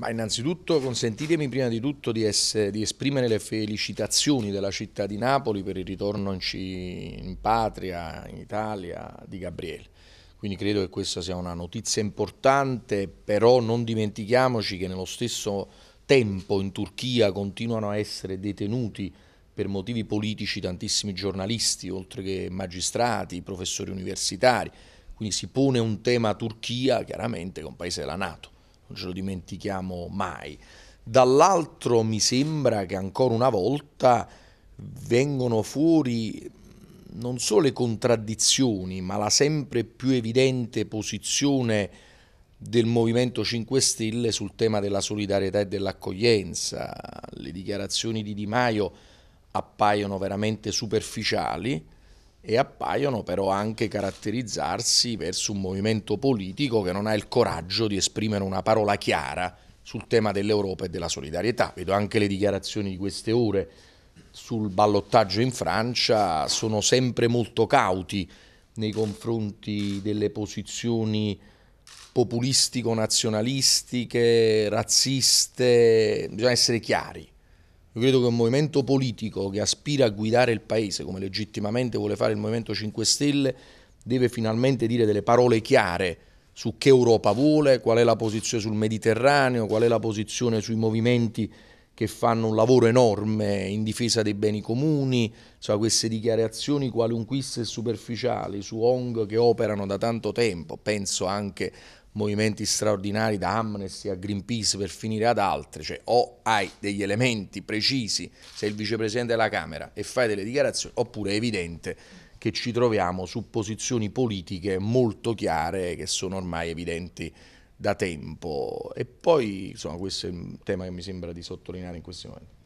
Ma innanzitutto consentitemi prima di tutto di, essere, di, esprimere le felicitazioni della città di Napoli per il ritorno in, in, patria, in Italia, di Gabriele. Quindi credo che questa sia una notizia importante, però non dimentichiamoci che nello stesso tempo in Turchia continuano a essere detenuti per motivi politici tantissimi giornalisti, oltre che magistrati, professori universitari. Quindi si pone un tema Turchia chiaramente con paese della Nato non ce lo dimentichiamo mai. Dall'altro mi sembra che ancora una volta vengono fuori mm, non solo le contraddizioni, ma la sempre più evidente posizione del Movimento 5 Stelle sul tema della solidarietà e dell'accoglienza. Le dichiarazioni di Di Maio appaiono veramente superficiali, e appaiono però anche caratterizzarsi verso un movimento politico che non ha il coraggio di esprimere una parola chiara sul tema dell'Europa e della solidarietà. Vedo anche le dichiarazioni di queste ore sul ballottaggio in Francia, sono sempre molto cauti nei confronti delle posizioni populistico-nazionalistiche, razziste, bisogna essere chiari. Io credo che un movimento politico che aspira a guidare il Paese, come legittimamente vuole fare il Movimento 5 Stelle, deve finalmente dire delle parole chiare su che Europa vuole, qual è la posizione sul Mediterraneo, qual è la posizione sui movimenti che fanno un lavoro enorme in difesa dei beni comuni, so, queste dichiarazioni qualunquiste e superficiali su ONG che operano da tanto tempo, penso anche movimenti straordinari da Amnesty a Greenpeace per finire ad altre, cioè o hai degli elementi precisi, sei il vicepresidente della Camera e fai delle dichiarazioni, oppure è evidente che ci troviamo su posizioni politiche molto chiare che sono ormai evidenti da tempo. E poi, insomma, questo è un tema che mi sembra di sottolineare in questi momenti.